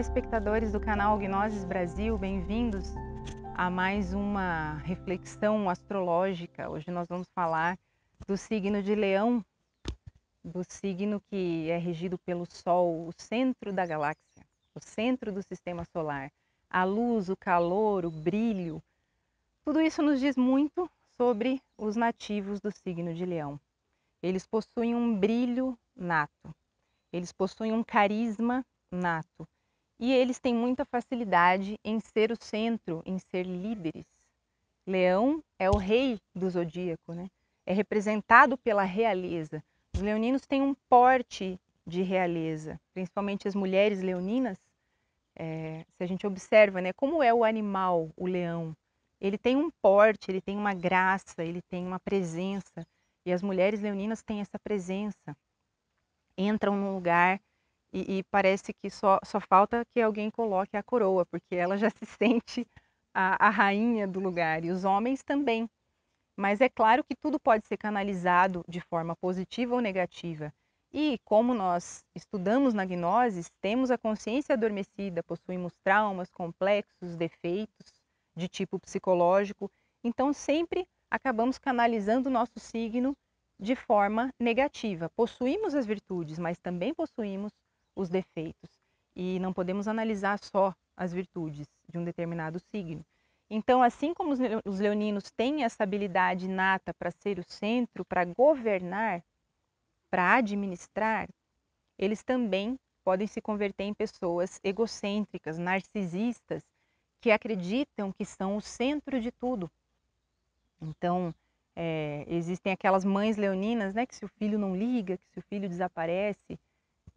espectadores do canal Gnoses Brasil, bem-vindos a mais uma reflexão astrológica. Hoje nós vamos falar do signo de Leão, do signo que é regido pelo Sol, o centro da galáxia, o centro do sistema solar. A luz, o calor, o brilho, tudo isso nos diz muito sobre os nativos do signo de Leão. Eles possuem um brilho nato, eles possuem um carisma nato e eles têm muita facilidade em ser o centro, em ser líderes. Leão é o rei do zodíaco, né? É representado pela realeza. Os leoninos têm um porte de realeza, principalmente as mulheres leoninas. É, se a gente observa, né, como é o animal, o leão, ele tem um porte, ele tem uma graça, ele tem uma presença. E as mulheres leoninas têm essa presença. Entram num lugar e, e, parece que só, só falta que alguém coloque a coroa, porque ela já se sente a, a rainha do lugar e os homens também. Mas é claro que tudo pode ser canalizado de forma positiva ou negativa. E como nós estudamos na gnoses, temos a consciência adormecida, possuímos traumas complexos, defeitos de tipo psicológico, então sempre acabamos canalizando o nosso signo de forma negativa. Possuímos as virtudes, mas também possuímos os defeitos e não podemos analisar só as virtudes de um determinado signo. Então, assim como os leoninos têm essa habilidade nata para ser o centro, para governar, para administrar, eles também podem se converter em pessoas egocêntricas, narcisistas, que acreditam que são o centro de tudo. Então, é, existem aquelas mães leoninas, né, que se o filho não liga, que se o filho desaparece,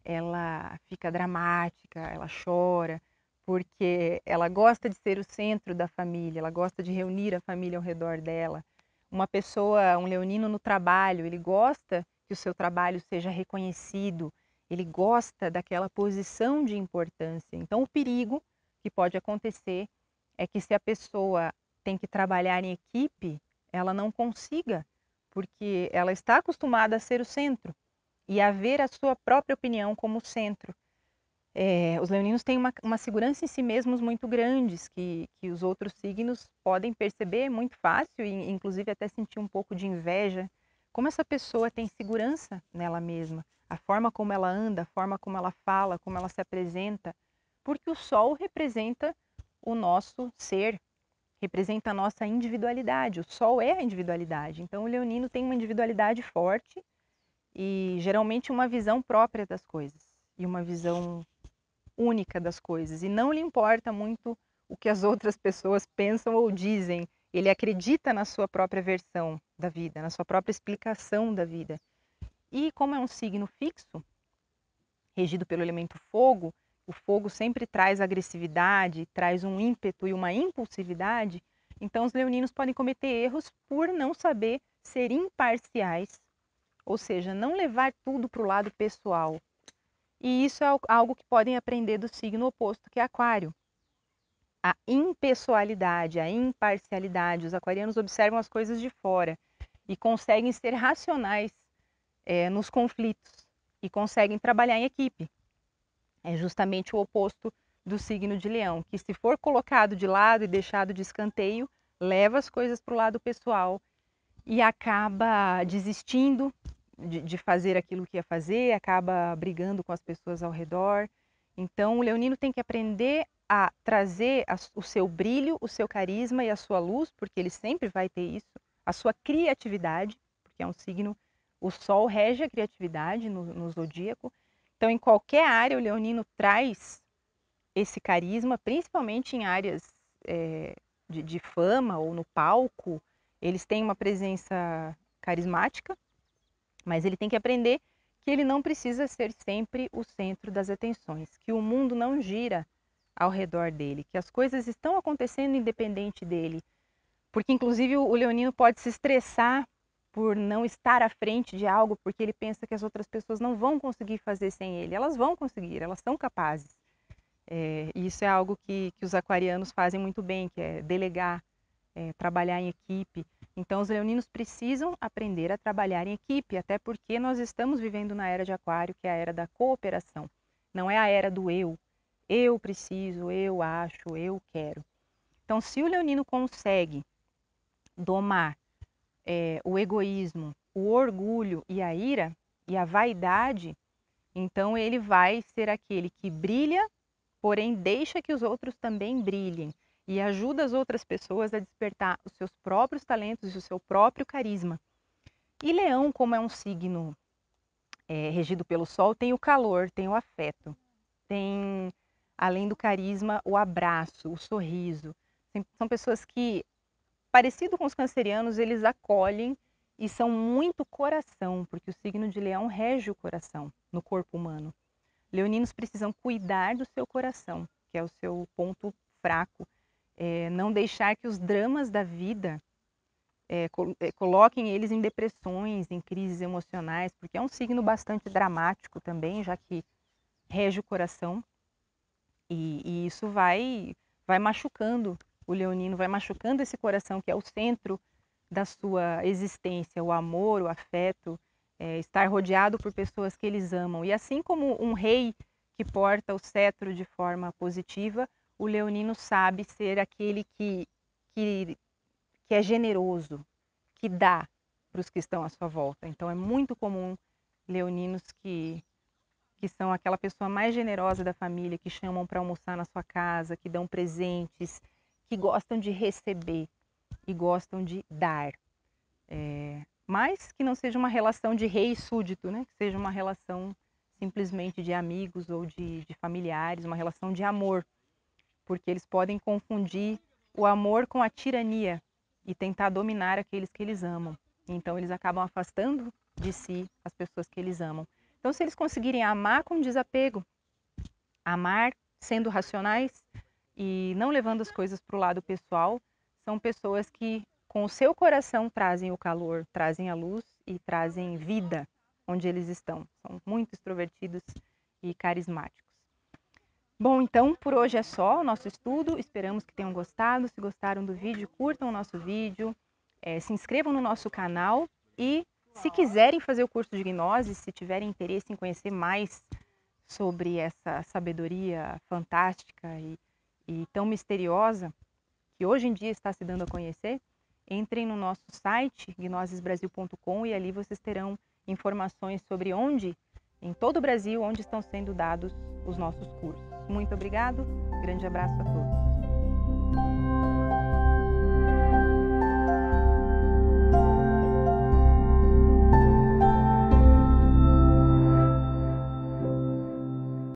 ela fica dramática, ela chora, porque ela gosta de ser o centro da família, ela gosta de reunir a família ao redor dela. Uma pessoa, um leonino no trabalho, ele gosta que o seu trabalho seja reconhecido, ele gosta daquela posição de importância. Então, o perigo que pode acontecer é que se a pessoa tem que trabalhar em equipe, ela não consiga, porque ela está acostumada a ser o centro e a ver a sua própria opinião como centro. É, os leoninos têm uma, uma, segurança em si mesmos muito grandes, que, que os outros signos podem perceber muito fácil e, inclusive, até sentir um pouco de inveja. Como essa pessoa tem segurança nela mesma, a forma como ela anda, a forma como ela fala, como ela se apresenta, porque o Sol representa o nosso ser, representa a nossa individualidade. O Sol é a individualidade, então o leonino tem uma individualidade forte e geralmente uma visão própria das coisas e uma visão única das coisas e não lhe importa muito o que as outras pessoas pensam ou dizem. Ele acredita na sua própria versão da vida, na sua própria explicação da vida. E como é um signo fixo, regido pelo elemento fogo, o fogo sempre traz agressividade, traz um ímpeto e uma impulsividade. Então, os leoninos podem cometer erros por não saber ser imparciais ou seja, não levar tudo para o lado pessoal. E isso é algo que podem aprender do signo oposto, que é Aquário. A impessoalidade, a imparcialidade. Os aquarianos observam as coisas de fora e conseguem ser racionais é, nos conflitos e conseguem trabalhar em equipe. É justamente o oposto do signo de Leão, que se for colocado de lado e deixado de escanteio, leva as coisas para o lado pessoal e acaba desistindo de, de fazer aquilo que ia fazer, acaba brigando com as pessoas ao redor. Então, o leonino tem que aprender a trazer a, o seu brilho, o seu carisma e a sua luz, porque ele sempre vai ter isso, a sua criatividade, porque é um signo, o sol rege a criatividade no, no zodíaco. Então, em qualquer área, o leonino traz esse carisma, principalmente em áreas é, de, de fama ou no palco, eles têm uma presença carismática mas ele tem que aprender que ele não precisa ser sempre o centro das atenções, que o mundo não gira ao redor dele, que as coisas estão acontecendo independente dele. Porque, inclusive, o leonino pode se estressar por não estar à frente de algo, porque ele pensa que as outras pessoas não vão conseguir fazer sem ele. Elas vão conseguir, elas são capazes. É, e isso é algo que, que os aquarianos fazem muito bem, que é delegar, é, trabalhar em equipe. Então, os leoninos precisam aprender a trabalhar em equipe, até porque nós estamos vivendo na era de Aquário, que é a era da cooperação. Não é a era do eu. Eu preciso, eu acho, eu quero. Então, se o leonino consegue domar é, o egoísmo, o orgulho e a ira e a vaidade, então ele vai ser aquele que brilha, porém deixa que os outros também brilhem e ajuda as outras pessoas a despertar os seus próprios talentos e o seu próprio carisma. E Leão, como é um signo é, regido pelo Sol, tem o calor, tem o afeto, tem, além do carisma, o abraço, o sorriso. São pessoas que, parecido com os cancerianos, eles acolhem e são muito coração, porque o signo de Leão rege o coração no corpo humano. Leoninos precisam cuidar do seu coração, que é o seu ponto fraco é, não deixar que os dramas da vida é, é, coloquem eles em depressões, em crises emocionais, porque é um signo bastante dramático também, já que rege o coração. E, e isso vai, vai machucando o leonino, vai machucando esse coração que é o centro da sua existência, o amor, o afeto, é, estar rodeado por pessoas que eles amam. E assim como um rei que porta o cetro de forma positiva, o leonino sabe ser aquele que, que, que é generoso, que dá para os que estão à sua volta. Então é muito comum leoninos que, que são aquela pessoa mais generosa da família, que chamam para almoçar na sua casa, que dão presentes, que gostam de receber e gostam de dar. É, mas que não seja uma relação de rei e súdito, né? que seja uma relação simplesmente de amigos ou de, de familiares, uma relação de amor, porque eles podem confundir o amor com a tirania e tentar dominar aqueles que eles amam. Então eles acabam afastando de si as pessoas que eles amam. Então se eles conseguirem amar com desapego, amar sendo racionais e não levando as coisas para o lado pessoal, são pessoas que com o seu coração trazem o calor, trazem a luz e trazem vida onde eles estão. São muito extrovertidos e carismáticos. Bom, então por hoje é só o nosso estudo. Esperamos que tenham gostado. Se gostaram do vídeo, curtam o nosso vídeo, é, se inscrevam no nosso canal e se quiserem fazer o curso de gnose, se tiverem interesse em conhecer mais sobre essa sabedoria fantástica e, e tão misteriosa que hoje em dia está se dando a conhecer, entrem no nosso site gnosesbrasil.com e ali vocês terão informações sobre onde em todo o Brasil, onde estão sendo dados os nossos cursos. Muito obrigado, grande abraço a todos.